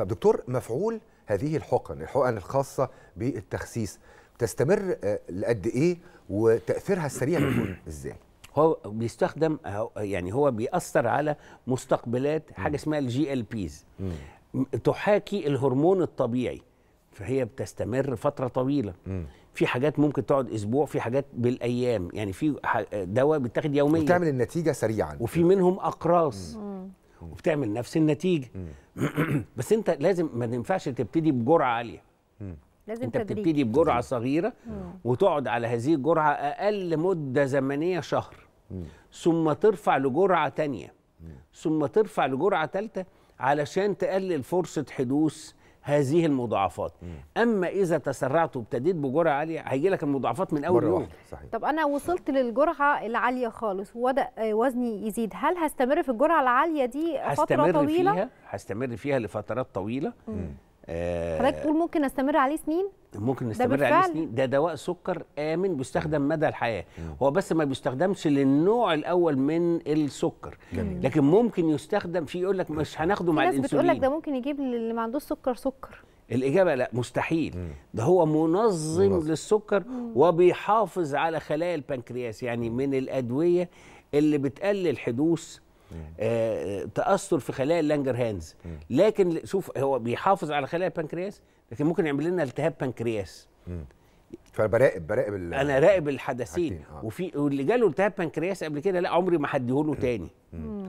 طب دكتور مفعول هذه الحقن الحقن الخاصة بالتخسيس تستمر آه، لقد ايه وتاثيرها السريع بيكون ازاي هو بيستخدم يعني هو بيأثر على مستقبلات حاجه اسمها الجي ال بيز تحاكي الهرمون الطبيعي فهي بتستمر فتره طويله في حاجات ممكن تقعد اسبوع في حاجات بالايام يعني في دواء بيتاخد يوميا بتعمل النتيجه سريعا وفي منهم اقراص وبتعمل نفس النتيجه بس انت لازم ما ينفعش تبتدي بجرعه عاليه لازم انت تدريج. بتبتدي بجرعه صغيره وتقعد على هذه الجرعه اقل مده زمنيه شهر ثم ترفع لجرعه ثانيه ثم ترفع لجرعه ثالثه علشان تقلل فرصه حدوث هذه المضاعفات اما اذا تسرعت وابتديت بجرعه عاليه هيجي لك المضاعفات من اول يوم طب انا وصلت للجرعه العاليه خالص وبدا وزني يزيد هل هستمر في الجرعه العاليه دي فتره طويله هستمر فيها هستمر فيها لفترات طويله آه، حضرتك تقول ممكن استمر عليه سنين ممكن نستمر عليه سنين ده دواء سكر امن بيستخدم مدى الحياه مم. هو بس ما بيستخدمش للنوع الاول من السكر لكن ممكن يستخدم في يقول لك مش هناخده مع الانسولين بتقول لك ده ممكن يجيب للي ما عندوش سكر سكر الإجابة لا مستحيل مم. ده هو منظم مم. للسكر مم. وبيحافظ على خلايا البنكرياس يعني من الأدوية اللي بتقلل حدوث آه، آه، تاثر في خلايا اللانجر هانز لكن شوف هو بيحافظ على خلايا البنكرياس لكن ممكن يعمل لنا التهاب بنكرياس فبراقب براقب انا راقب الحدثين آه. وفي واللي جاله التهاب بنكرياس قبل كده لا عمري ما هديه له تاني